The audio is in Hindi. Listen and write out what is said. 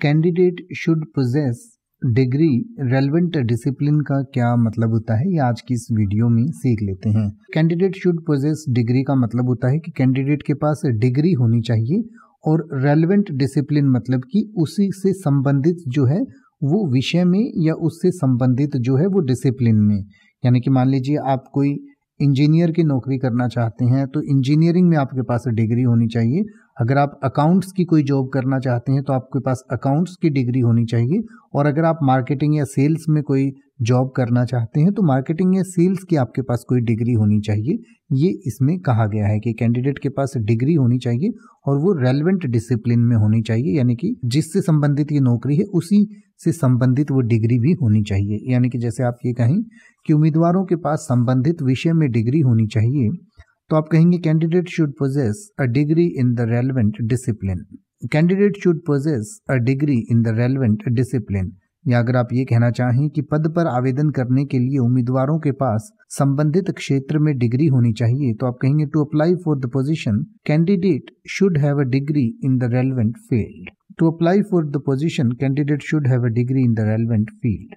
candidate should possess degree relevant discipline का क्या मतलब होता है ये आज की इस वीडियो में सीख लेते हैं कैंडिडेट शुड प्रोजेस डिग्री का मतलब होता है कि कैंडिडेट के पास डिग्री होनी चाहिए और रेलिवेंट डिसिप्लिन मतलब कि उसी से संबंधित जो है वो विषय में या उससे संबंधित जो है वो डिसिप्लिन में यानी कि मान लीजिए आप कोई इंजीनियर की नौकरी करना चाहते हैं तो इंजीनियरिंग में आपके पास डिग्री होनी चाहिए अगर आप अकाउंट्स की कोई जॉब करना चाहते हैं तो आपके पास अकाउंट्स की डिग्री होनी चाहिए और अगर आप मार्केटिंग या सेल्स में कोई जॉब करना चाहते हैं तो मार्केटिंग या सेल्स की आपके पास कोई डिग्री होनी चाहिए ये इसमें कहा गया है कि कैंडिडेट के पास डिग्री होनी चाहिए और वो रेलिवेंट डिसिप्लिन में होनी चाहिए यानी कि जिससे संबंधित ये नौकरी है उसी से संबंधित वो डिग्री भी होनी चाहिए यानी कि जैसे आप ये कहें कि उम्मीदवारों के पास संबंधित विषय में डिग्री होनी चाहिए तो आप कहेंगे candidate should possess a degree in the relevant discipline candidate should possess a degree in the relevant discipline या अगर आप ये कहना चाहें कि पद पर आवेदन करने के लिए उम्मीदवारों के पास संबंधित क्षेत्र में डिग्री होनी चाहिए तो आप कहेंगे to apply for the position candidate should have a degree in the relevant field to apply for the position candidate should have a degree in the relevant field